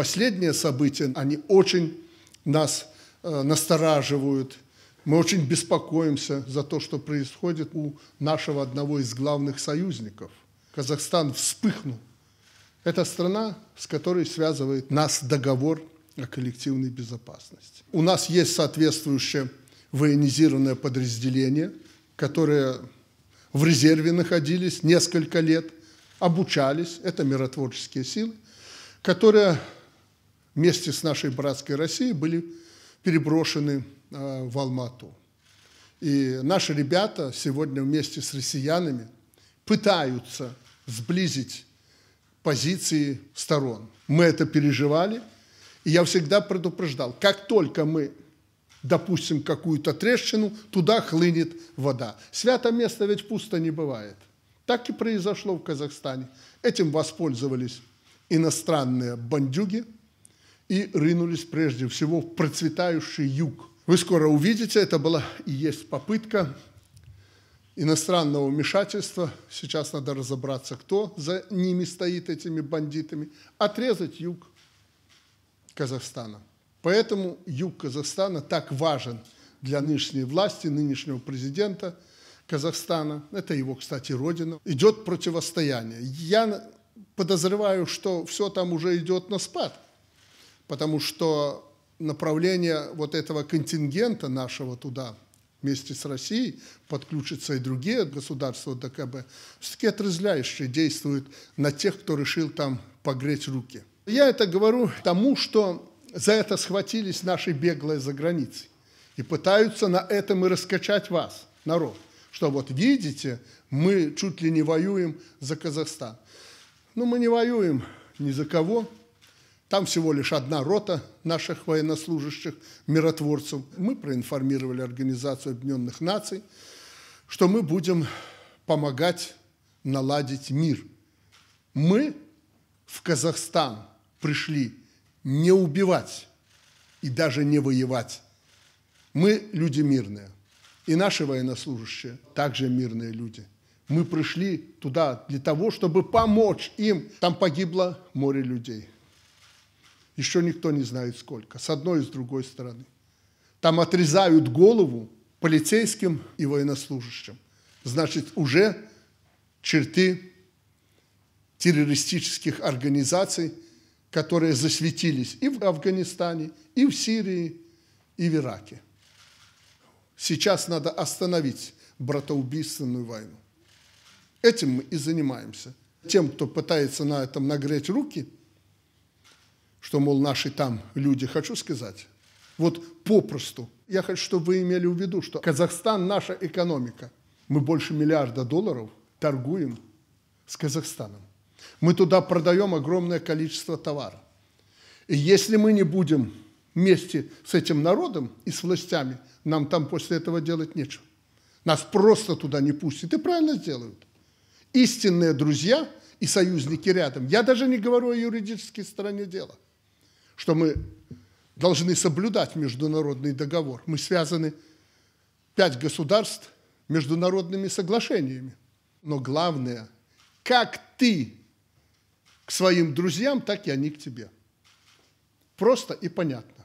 Последние события, они очень нас э, настораживают. Мы очень беспокоимся за то, что происходит у нашего одного из главных союзников. Казахстан вспыхнул. Это страна, с которой связывает нас договор о коллективной безопасности. У нас есть соответствующее военизированное подразделение, которое в резерве находились несколько лет, обучались, это миротворческие силы, которые вместе с нашей братской Россией были переброшены а, в Алмату. И наши ребята сегодня вместе с россиянами пытаются сблизить позиции сторон. Мы это переживали, и я всегда предупреждал, как только мы допустим какую-то трещину, туда хлынет вода. Святое место ведь пусто не бывает. Так и произошло в Казахстане. Этим воспользовались иностранные бандюги – и рынулись прежде всего в процветающий юг. Вы скоро увидите, это была и есть попытка иностранного вмешательства. Сейчас надо разобраться, кто за ними стоит, этими бандитами. Отрезать юг Казахстана. Поэтому юг Казахстана так важен для нынешней власти, нынешнего президента Казахстана. Это его, кстати, родина. Идет противостояние. Я подозреваю, что все там уже идет на спад – потому что направление вот этого контингента нашего туда вместе с Россией, подключатся и другие государства ДКБ, все-таки отразляющие действуют на тех, кто решил там погреть руки. Я это говорю тому, что за это схватились наши беглые за границей и пытаются на этом и раскачать вас, народ, что вот видите, мы чуть ли не воюем за Казахстан. Но ну, мы не воюем ни за кого, там всего лишь одна рота наших военнослужащих, миротворцев. Мы проинформировали Организацию Объединенных Наций, что мы будем помогать наладить мир. Мы в Казахстан пришли не убивать и даже не воевать. Мы люди мирные. И наши военнослужащие также мирные люди. Мы пришли туда для того, чтобы помочь им. Там погибло море людей еще никто не знает сколько, с одной и с другой стороны. Там отрезают голову полицейским и военнослужащим. Значит, уже черты террористических организаций, которые засветились и в Афганистане, и в Сирии, и в Ираке. Сейчас надо остановить братоубийственную войну. Этим мы и занимаемся. Тем, кто пытается на этом нагреть руки – что, мол, наши там люди, хочу сказать, вот попросту, я хочу, чтобы вы имели в виду, что Казахстан – наша экономика. Мы больше миллиарда долларов торгуем с Казахстаном. Мы туда продаем огромное количество товара. И если мы не будем вместе с этим народом и с властями, нам там после этого делать нечего. Нас просто туда не пустят. И правильно сделают. Истинные друзья и союзники рядом. Я даже не говорю о юридической стороне дела – что мы должны соблюдать международный договор. Мы связаны пять государств международными соглашениями. Но главное, как ты к своим друзьям, так и они к тебе. Просто и понятно.